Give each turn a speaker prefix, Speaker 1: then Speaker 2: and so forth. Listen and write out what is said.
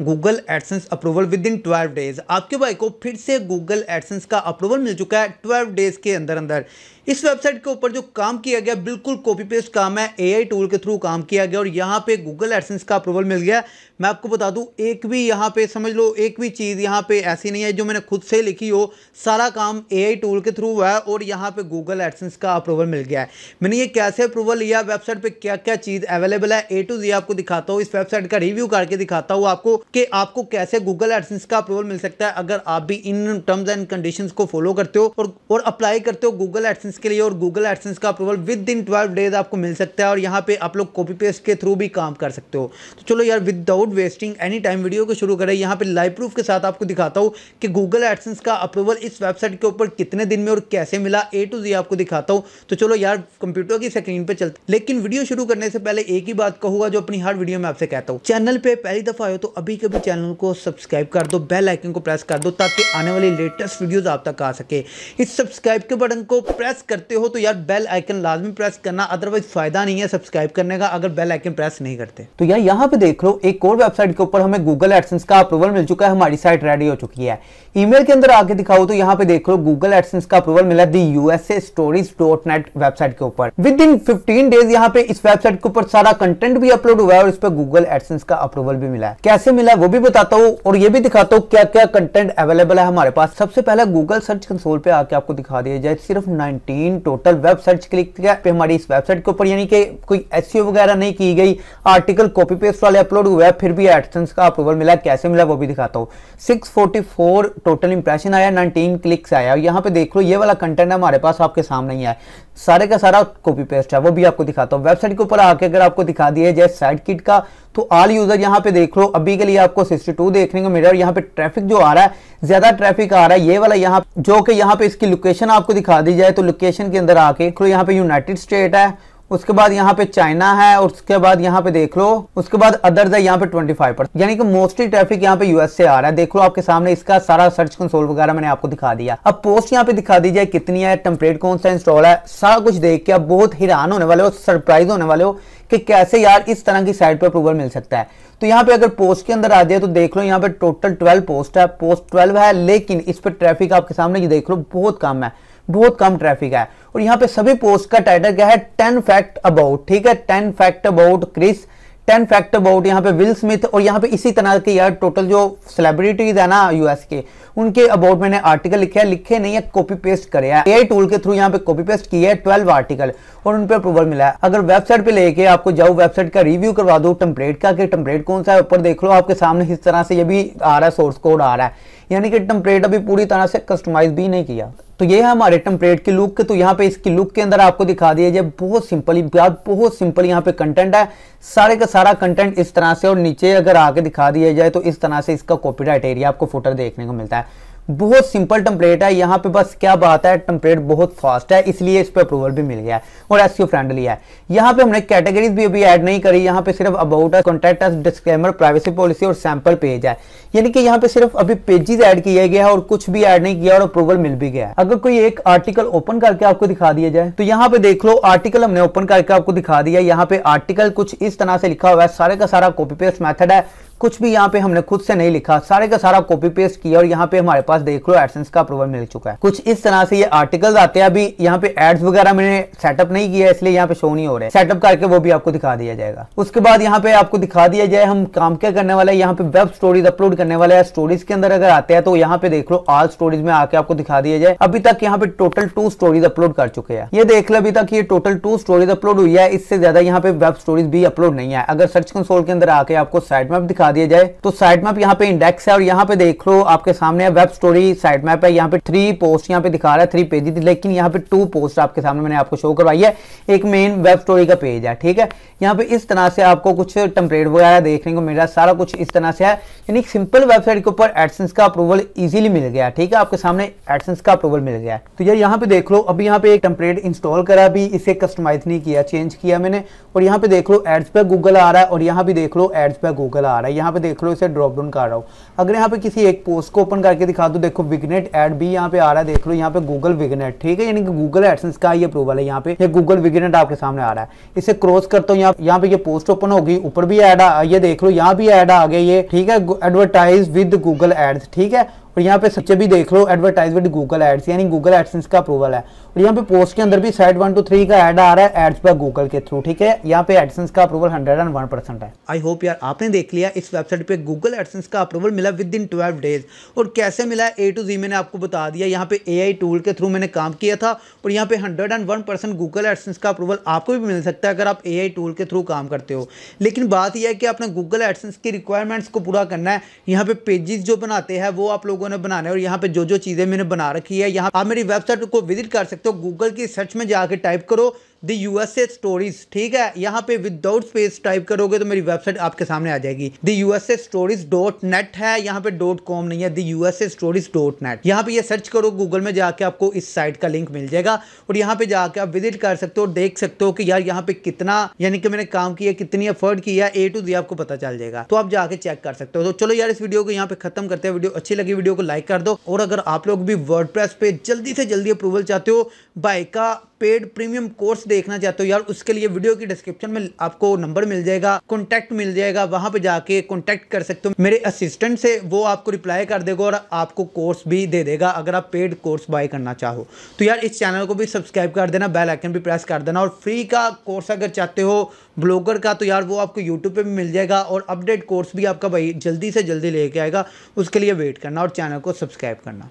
Speaker 1: Google AdSense approval within twelve days आपके भाई को फिर से गूगल एडसेंस का अप्रूवल मिल चुका है ट्वेल्व डेज़ के अंदर अंदर इस वेबसाइट के ऊपर जो काम किया गया बिल्कुल कॉपी पेस्ट काम है एआई टूल के थ्रू काम किया गया और यहाँ पे गूगल एडसेंस का अप्रूवल मिल गया मैं आपको बता दूँ एक भी यहाँ पे समझ लो एक भी चीज़ यहाँ पे ऐसी नहीं है जो मैंने खुद से लिखी हो सारा काम एआई टूल के थ्रू हुआ है और यहाँ पे गूगल एडसेंस का अप्रूवल मिल गया है मैंने ये कैसे अप्रूवल लिया वेबसाइट पर क्या क्या चीज़ अवेलेबल है ए टू जी आपको दिखाता हूँ इस वेबसाइट का रिव्यू करके दिखाता हूँ आपको कि आपको कैसे गूगल एडसेंस का अप्रूवल मिल सकता है अगर आप भी इन टर्म्स एंड कंडीशंस को फॉलो करते हो और और अप्लाई करते हो गूगल एडसेंस के लिए और गूगल एडसेंस का approval within twelve days आपको मिल सकता है और यहाँ पे आप लोग कॉपी पेस्ट के थ्रू भी काम कर सकते हो तो चलो यार without wasting any time video को शुरू करें यहाँ पे लाइव प्रूफ के साथ आपको दिखाता हूँ कि गूगल एडसेंस का अप्रूवल इस वेबसाइट के ऊपर कितने दिन में और कैसे मिला ए टू जी आपको दिखाता हूँ तो चलो यार कंप्यूटर की स्क्रीन पर चलते लेकिन वीडियो शुरू करने से पहले एक ही बात कहूँगा जो अपनी हर वीडियो में आपसे कहता हूँ चैनल पर पहली दफ़ा आयो तो अभी कभी कभी चैनल को सब्सक्राइब कर दो बेल आइकन को प्रेस कर दो ताकि आने वाली लेटेस्ट वीडियोस आप तक आ सके इस सब्सक्राइब के बटन को प्रेस करते हो तो यार बेल आइकन लाजमी प्रेस करना अदरवाइज फायदा नहीं है सब्सक्राइब करने का अगर बेल आइकन प्रेस नहीं करते तो यार यहाँ पे देख लो एक और वेबसाइट के ऊपर हमें गूगल एडसेंस का अप्रूवल मिल चुका है हमारी साइट रेडी हो चुकी है ईमेल के अंदर आगे दिखाओ तो यहाँ पे देख लो गूगल एडसेंस का अप्रूवल मिला the USA stories dot net website के ऊपर विद इन फिफ्टीन डेज यहाँ पे इस वेबसाइट के ऊपर सारा कंटेंट भी अपलोड हुआ है और इस पर गूगल एडसेंस का अप्रूवल भी मिला है कैसे मिला अवेलेबल है वो भी बताता हूँ और ये भी दिखाता हूँ क्या क्या कंटेंट अवेलेबल है हमारे पास सबसे पहले गूगल सर्च कंसोल पे आके आपको दिखा दिया जाए सिर्फ 19 टोटल वेब सर्च क्लिक किया पे हमारी इस वेबसाइट के ऊपर यानी कि कोई एस e वगैरह नहीं की गई आर्टिकल कॉपी पेस्ट वाले अपलोड हुआ फिर भी एडसेंस का अप्रूवल मिला कैसे मिला वो भी दिखाता हूँ सिक्स टोटल इंप्रेशन आया नाइनटीन क्लिक्स आया यहाँ पे देख लो ये वाला कंटेंट हमारे पास आपके सामने ही है सारे का सारा कॉपी पेस्ट है वो भी आपको दिखाता हूँ वेबसाइट के ऊपर आके अगर आपको दिखा दिया जाए साइड किट का तो ऑल यूजर यहाँ पे देख लो अभी के लिए आपको 62 देखने को मिल रहा है और यहाँ पे ट्रैफिक जो आ रहा है ज्यादा ट्रैफिक आ रहा है ये वाला यहाँ जो कि यहाँ पे इसकी लोकेशन आपको दिखा दी जाए तो लोकेशन के अंदर आके यहाँ पे यूनाइटेड स्टेट है उसके बाद यहाँ पे चाइना है और उसके बाद यहाँ पे देख लो उसके बाद अदर्स है यहाँ पे 25 परसेंट यानी कि मोस्टली ट्रैफिक यहाँ पे यूएस से आ रहा है देख लो आपके सामने इसका सारा सर्च कंसोल वगैरह मैंने आपको दिखा दिया अब पोस्ट यहाँ पे दिखा दी जाए कितनी है टेम्पलेट कौन सा इंस्टॉल है सारा कुछ देख के आप बहुत हैरान होने वाले हो सरप्राइज होने वाले हो कि कैसे यार इस तरह की साइट पर अप्रूवल मिल सकता है तो यहाँ पे अगर पोस्ट के अंदर आ जाए तो देख लो यहाँ पे टोटल ट्वेल्व पोस्ट है पोस्ट ट्वेल्व है लेकिन इस पर ट्रैफिक आपके सामने देख लो बहुत कम है बहुत कम ट्रैफिक है और यहाँ पे सभी पोस्ट का टाइटल क्या है टेन फैक्ट अबाउट ठीक है ten fact about Chris ten fact about यहाँ पे विल स्मिथ और यहाँ पे इसी तरह के यार टोटल जो सेलिब्रिटीज है ना यूएस के उनके अबाउट मैंने आर्टिकल लिखे लिखे नहीं है कॉपी पेस्ट करे है ए टूल के थ्रू यहाँ पे कॉपी पेस्ट किया है ट्वेल्व आर्टिकल और उन पर अप्रूवल मिला है अगर वेबसाइट पे लेके आपको जाओ वेबसाइट का रिव्यू करवा दो टम्पलेट का कि टम्पलेट कौन सा है ऊपर देख लो आपके सामने इस तरह से ये भी आ रहा है सोर्स कोड आ रहा है यानी कि टम्पलेट अभी पूरी तरह से कस्टमाइज भी नहीं किया तो ये है हमारे टेम्परेट की लुक तो यहाँ पे इसकी लुक के अंदर आपको दिखा दिया जाए बहुत सिंपल बहुत सिंपल यहाँ पे कंटेंट है सारे का सारा कंटेंट इस तरह से और नीचे अगर आके दिखा दिया जाए तो इस तरह से इसका कॉपीराइट एरिया आपको फुटर देखने को मिलता है बहुत सिंपल टेम्पलेट है यहाँ पे बस क्या बात है टेम्पलेट बहुत फास्ट है इसलिए इस पर अप्रूवल भी मिल गया है और एस फ्रेंडली है यहाँ पे हमने कैटेगरीज भी अभी ऐड नहीं करी यहाँ पे सिर्फ about contact disclaimer privacy policy और सैम्पल पेज है यानी कि यहाँ पे सिर्फ अभी पेजेस ऐड किए गए हैं और कुछ भी ऐड नहीं किया और अप्रूवल मिल भी गया है अगर कोई एक आर्टिकल ओपन करके आपको दिखा दिया जाए तो यहाँ पे देख लो आर्टिकल हमने ओपन करके आपको दिखा दिया यहाँ पे आर्टिकल कुछ इस तरह से लिखा हुआ है सारे का सारा कॉपी पेस्ट मैथड है कुछ भी यहाँ पे हमने खुद से नहीं लिखा सारे का सारा कॉपी पेस्ट किया और यहाँ पे हमारे पास देख लो एडसेंस का अप्रूवल मिल चुका है कुछ इस तरह से ये आर्टिकल आते हैं अभी यहाँ पे एड्स वगैरह मैंने सेटअप नहीं किया इसलिए यहाँ पे शो नहीं हो रहे सेटअप करके वो भी आपको दिखा दिया जाएगा उसके बाद यहाँ पे आपको दिखा दिया जाए हम काम क्या करने वाला है यहाँ पे वेब स्टोरीज अपलोड करने वाला स्टोरीज के अंदर अगर आते हैं तो यहाँ पे देख लो आल स्टोरीज में आके आपको दिखा दिया जाए अभी तक यहाँ पे टोटल टू स्टोरीज अपलोड कर चुके हैं ये देख लो अभी तक ये टोटल टू स्टोरीज अपलोड हुई है इससे ज्यादा यहाँ पे वेब स्टोरीज भी अपलोड नहीं है अगर सर्च कंसोल के अंदर आके आपको साइड मैप दिखा लगा दिया जाए तो साइड मैप यहाँ पे इंडेक्स है और यहाँ पे देख लो आपके सामने है वेब स्टोरी साइड मैप है यहाँ पे थ्री पोस्ट यहाँ पे दिखा रहा है थ्री पेजेस लेकिन यहाँ पे टू पोस्ट आपके सामने मैंने आपको शो करवाई है एक मेन वेब स्टोरी का पेज है ठीक है यहाँ पे इस तरह से आपको कुछ टेम्परेट वगैरह देखने को मिल रहा है सारा कुछ इस तरह से है यानी सिंपल वेबसाइट के ऊपर एडसेंस का अप्रूवल इजीली मिल गया ठीक है आपके सामने एडसेंस का अप्रूवल मिल गया तो यार यहाँ पे देख लो अभी यहाँ पे एक टेम्परेट इंस्टॉल करा अभी इसे कस्टमाइज नहीं किया चेंज किया मैंने और यहाँ पे देख लो एड्स पे गूगल आ रहा है और यहाँ भी देख लो एड्स पे गूगल आ रहा है यहाँ पे देख लो इसे ड्रॉप डाउन कर रहा हूँ अगर यहाँ पे किसी एक पोस्ट को ओपन करके दिखा दो देखो विगनेट एड भी यहाँ पे आ रहा है देख लो यहाँ पे गूगल विगनेट ठीक है यानी कि गूगल एडसेंस का ये अप्रूवल है यहाँ पे गूगल विगनेट आपके सामने आ रहा है इसे क्रॉस करता हूँ यहाँ पे ये पोस्ट ओपन होगी ऊपर भी एड ये देख लो यहाँ भी एड आ गया ये ठीक है एडवर्टाइज विद गूगल एड्स ठीक है और यहाँ पे सच्चे भी देख लो एडवर्टाइजमेंट गूगल एड्स यानी गूगल एडसेंस का अप्रूवल है और यहाँ पे पोस्ट के अंदर भी साइड वन टू थ्री का एड आ रहा है एड्स पर गूगल के थ्रू ठीक है यहाँ पे एडसेंस का approval hundred and one percent है आई होप यार आपने देख लिया इस वेबसाइट पे गूगल एडसेंस का अप्रूवल मिला विद इन ट्वेल्व डेज और कैसे मिला ए टू जी मैंने आपको बता दिया यहाँ पे ए टूल के थ्रू मैंने काम किया था और यहाँ पे hundred and one percent Google AdSense का अप्रूवल आपको भी मिल सकता है अगर आप ए टूल के थ्रू काम करते हो लेकिन बात यह है कि आपने गूगल एडसेंस की रिक्वायरमेंट्स को पूरा करना है यहाँ पे पेजेस जो बनाते हैं वो आप लोगों लोगों ने बनाने और यहाँ पे जो जो चीज़ें मैंने बना रखी है यहाँ आप मेरी वेबसाइट को विजिट कर सकते हो गूगल की सर्च में जाकर टाइप करो the U S A stories ठीक है यहाँ पे विदाउट स्पेस टाइप करोगे तो मेरी वेबसाइट आपके सामने आ जाएगी the U S A stories dot net है यहाँ पे डॉट कॉम नहीं है the U S A stories dot net यहाँ पे ये सर्च करो गूगल में जाके आपको इस साइट का लिंक मिल जाएगा और यहाँ पे जाके आप विजिट कर सकते हो और देख सकते हो कि यार यहाँ पे कितना यानी कि मैंने काम किया कितनी अफर्ड किया ए टू जी आपको पता चल जाएगा तो आप जाके चेक कर सकते हो तो चलो यार इस वीडियो को यहाँ पे खत्म करते हैं वीडियो अच्छी लगी वीडियो को लाइक कर दो और अगर आप लोग भी वर्ड पे जल्दी से जल्दी अप्रूवल चाहते हो बाइक का पेड प्रीमियम कोर्स देखना चाहते हो यार उसके लिए वीडियो की डिस्क्रिप्शन में आपको नंबर मिल जाएगा कॉन्टैक्ट मिल जाएगा वहां पर जाके कॉन्टैक्ट कर सकते हो मेरे असिस्टेंट से वो आपको रिप्लाई कर देगा और आपको कोर्स भी दे देगा अगर आप पेड कोर्स बाय करना चाहो तो यार इस चैनल को भी सब्सक्राइब कर देना बेल आइकन भी प्रेस कर देना और फ्री का कोर्स अगर चाहते हो ब्लॉगर का तो यार वो आपको यूट्यूब पर भी मिल जाएगा और अपडेट कोर्स भी आपका भाई जल्दी से जल्दी लेके आएगा उसके लिए वेट करना और चैनल को सब्सक्राइब करना